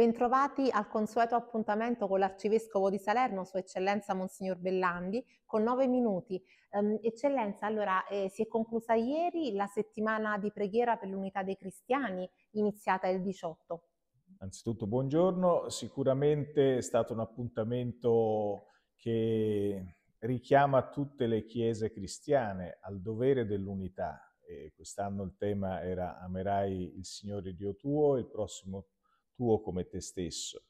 Bentrovati al consueto appuntamento con l'Arcivescovo di Salerno, Sua Eccellenza Monsignor Bellandi, con nove minuti. Um, eccellenza, allora eh, si è conclusa ieri la settimana di preghiera per l'unità dei cristiani, iniziata il 18. Anzitutto buongiorno, sicuramente è stato un appuntamento che richiama tutte le chiese cristiane al dovere dell'unità. Quest'anno il tema era Amerai il Signore Dio tuo, il prossimo tuo come te stesso.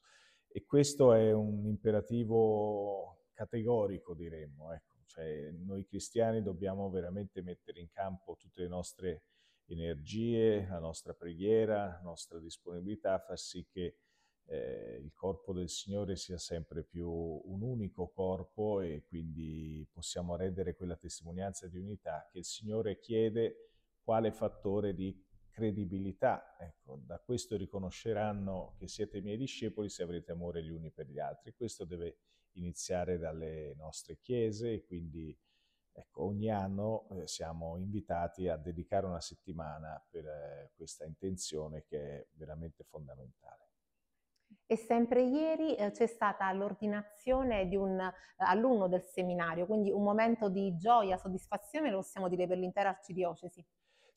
E questo è un imperativo categorico, diremmo. Ecco. Cioè, noi cristiani dobbiamo veramente mettere in campo tutte le nostre energie, la nostra preghiera, la nostra disponibilità, far sì che eh, il corpo del Signore sia sempre più un unico corpo e quindi possiamo rendere quella testimonianza di unità che il Signore chiede quale fattore di credibilità. Ecco, da questo riconosceranno che siete miei discepoli se avrete amore gli uni per gli altri. Questo deve iniziare dalle nostre chiese e quindi ecco, ogni anno eh, siamo invitati a dedicare una settimana per eh, questa intenzione che è veramente fondamentale. E sempre ieri eh, c'è stata l'ordinazione di un eh, alunno del seminario, quindi un momento di gioia, soddisfazione, lo possiamo dire, per l'intera arcidiocesi.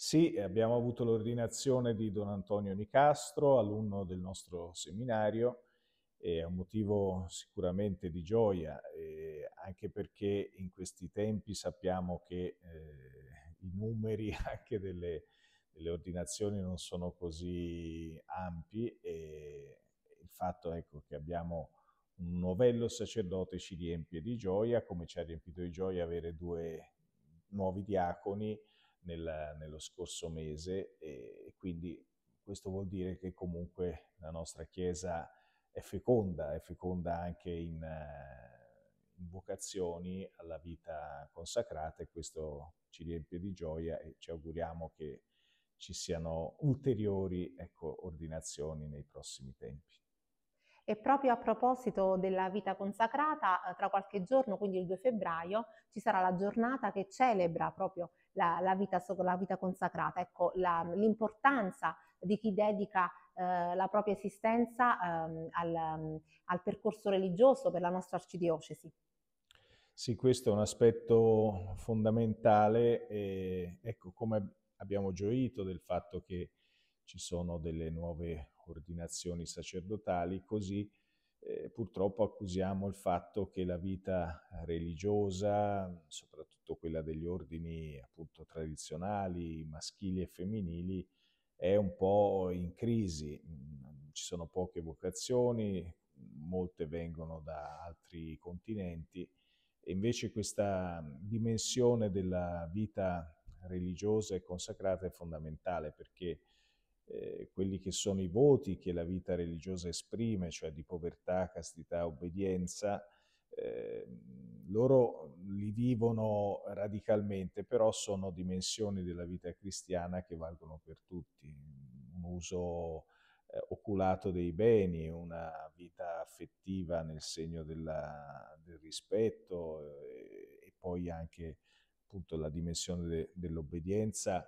Sì, abbiamo avuto l'ordinazione di Don Antonio Nicastro, alunno del nostro seminario, è un motivo sicuramente di gioia, eh, anche perché in questi tempi sappiamo che eh, i numeri anche delle, delle, ordinazioni non sono così ampi e il fatto ecco, che abbiamo un novello sacerdote ci riempie di gioia, come ci ha riempito di gioia avere due nuovi diaconi, nel, nello scorso mese e quindi questo vuol dire che comunque la nostra Chiesa è feconda, è feconda anche in, eh, in vocazioni alla vita consacrata e questo ci riempie di gioia e ci auguriamo che ci siano ulteriori ecco, ordinazioni nei prossimi tempi. E proprio a proposito della vita consacrata, eh, tra qualche giorno, quindi il 2 febbraio, ci sarà la giornata che celebra proprio la, la, vita, la vita, consacrata, ecco la, l'importanza di chi dedica eh, la propria esistenza ehm, al, al percorso religioso per la nostra arcidiocesi. Sì, questo è un aspetto fondamentale e ecco come abbiamo gioito del fatto che ci sono delle nuove ordinazioni sacerdotali, così eh, purtroppo accusiamo il fatto che la vita religiosa, soprattutto quella degli ordini appunto tradizionali, maschili e femminili, è un po' in crisi. Mm, ci sono poche vocazioni, molte vengono da altri continenti e invece questa dimensione della vita religiosa e consacrata è fondamentale perché eh, quelli che sono i voti che la vita religiosa esprime, cioè di povertà, castità, obbedienza, eh, loro li vivono radicalmente, però sono dimensioni della vita cristiana che valgono per tutti. Un uso eh, oculato dei beni, una vita affettiva nel segno della, del rispetto eh, e poi anche appunto la dimensione de, dell'obbedienza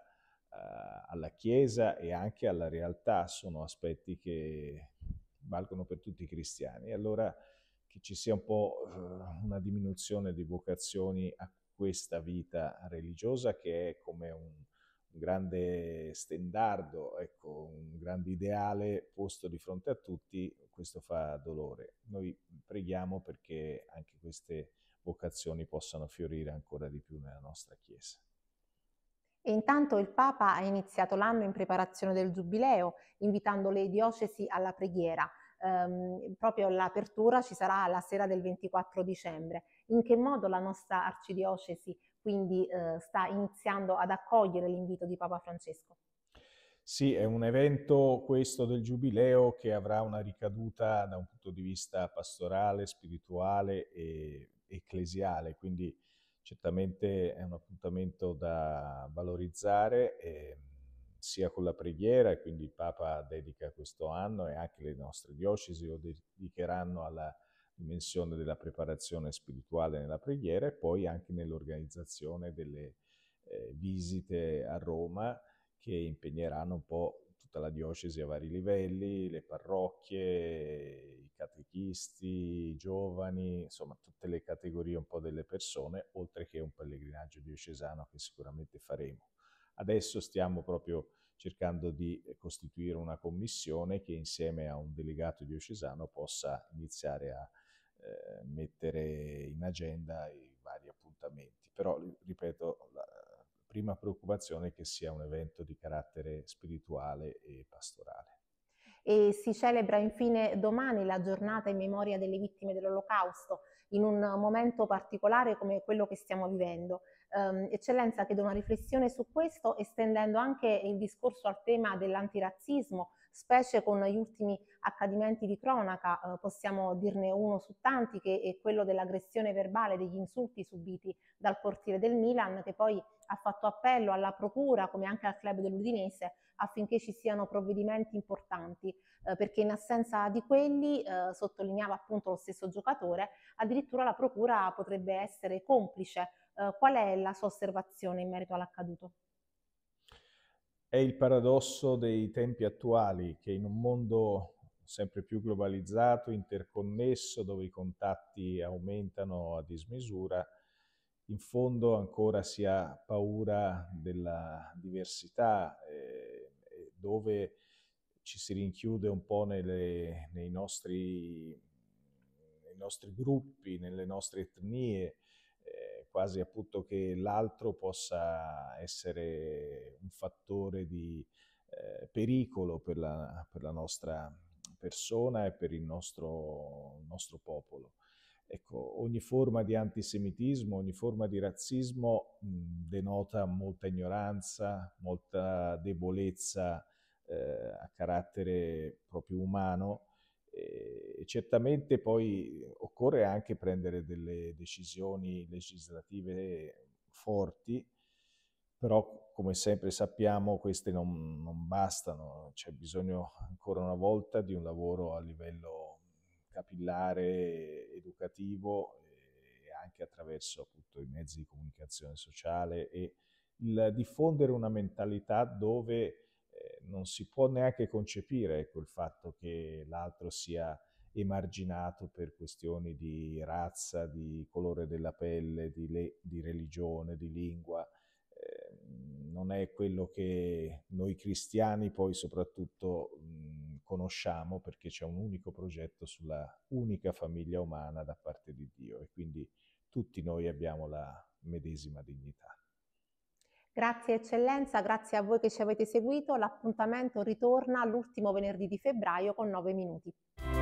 eh, alla Chiesa e anche alla realtà sono aspetti che valgono per tutti i cristiani. Allora che ci sia un po' eh, una diminuzione di vocazioni a questa vita religiosa che è come un, un grande stendardo, ecco, un grande ideale posto di fronte a tutti, questo fa dolore. Noi preghiamo perché anche queste vocazioni possano fiorire ancora di più nella nostra Chiesa. E intanto il Papa ha iniziato l'anno in preparazione del Giubileo, invitando le diocesi alla preghiera. Ehm, proprio l'apertura ci sarà la sera del 24 dicembre. In che modo la nostra arcidiocesi quindi eh, sta iniziando ad accogliere l'invito di Papa Francesco? Sì, è un evento questo del Giubileo che avrà una ricaduta da un punto di vista pastorale, spirituale e ecclesiale, quindi Certamente è un appuntamento da valorizzare eh, sia con la preghiera, e quindi il Papa dedica questo anno e anche le nostre diocesi lo dedicheranno alla dimensione della preparazione spirituale nella preghiera e poi anche nell'organizzazione delle eh, visite a Roma che impegneranno un po' tutta la diocesi a vari livelli, le parrocchie, catechisti, giovani, insomma tutte le categorie un po' delle persone, oltre che un pellegrinaggio diocesano che sicuramente faremo. Adesso stiamo proprio cercando di costituire una commissione che insieme a un delegato diocesano possa iniziare a eh, mettere in agenda i vari appuntamenti. Però, ripeto, la prima preoccupazione è che sia un evento di carattere spirituale e pastorale e si celebra infine domani la giornata in memoria delle vittime dell'olocausto in un momento particolare come quello che stiamo vivendo. Um, eccellenza chiedo una riflessione su questo estendendo anche il discorso al tema dell'antirazzismo specie con gli ultimi accadimenti di cronaca, eh, possiamo dirne uno su tanti che è quello dell'aggressione verbale, degli insulti subiti dal portiere del Milan che poi ha fatto appello alla procura come anche al club dell'Udinese affinché ci siano provvedimenti importanti eh, perché in assenza di quelli, eh, sottolineava appunto lo stesso giocatore, addirittura la procura potrebbe essere complice. Eh, qual è la sua osservazione in merito all'accaduto? È il paradosso dei tempi attuali che in un mondo sempre più globalizzato, interconnesso, dove i contatti aumentano a dismisura, in fondo ancora si ha paura della diversità, eh, dove ci si rinchiude un po' nelle, nei, nostri, nei nostri gruppi, nelle nostre etnie, quasi appunto che l'altro possa essere un fattore di eh, pericolo per la, per la, nostra persona e per il nostro, nostro popolo. Ecco, ogni forma di antisemitismo, ogni forma di razzismo mh, denota molta ignoranza, molta debolezza eh, a carattere proprio umano e certamente poi occorre anche prendere delle decisioni legislative forti, però come sempre sappiamo queste non, non bastano, c'è bisogno ancora una volta di un lavoro a livello capillare, educativo e anche attraverso appunto, i mezzi di comunicazione sociale e il diffondere una mentalità dove non si può neanche concepire ecco, il fatto che l'altro sia emarginato per questioni di razza, di colore della pelle, di, le, di religione, di lingua. Ehm, non è quello che noi cristiani poi soprattutto mh, mhmm, conosciamo perché c'è un unico progetto sulla unica famiglia umana da parte di Dio e quindi tutti noi abbiamo la medesima dignità. Grazie eccellenza, grazie a voi che ci avete seguito. L'appuntamento ritorna l'ultimo venerdì di febbraio con 9 minuti.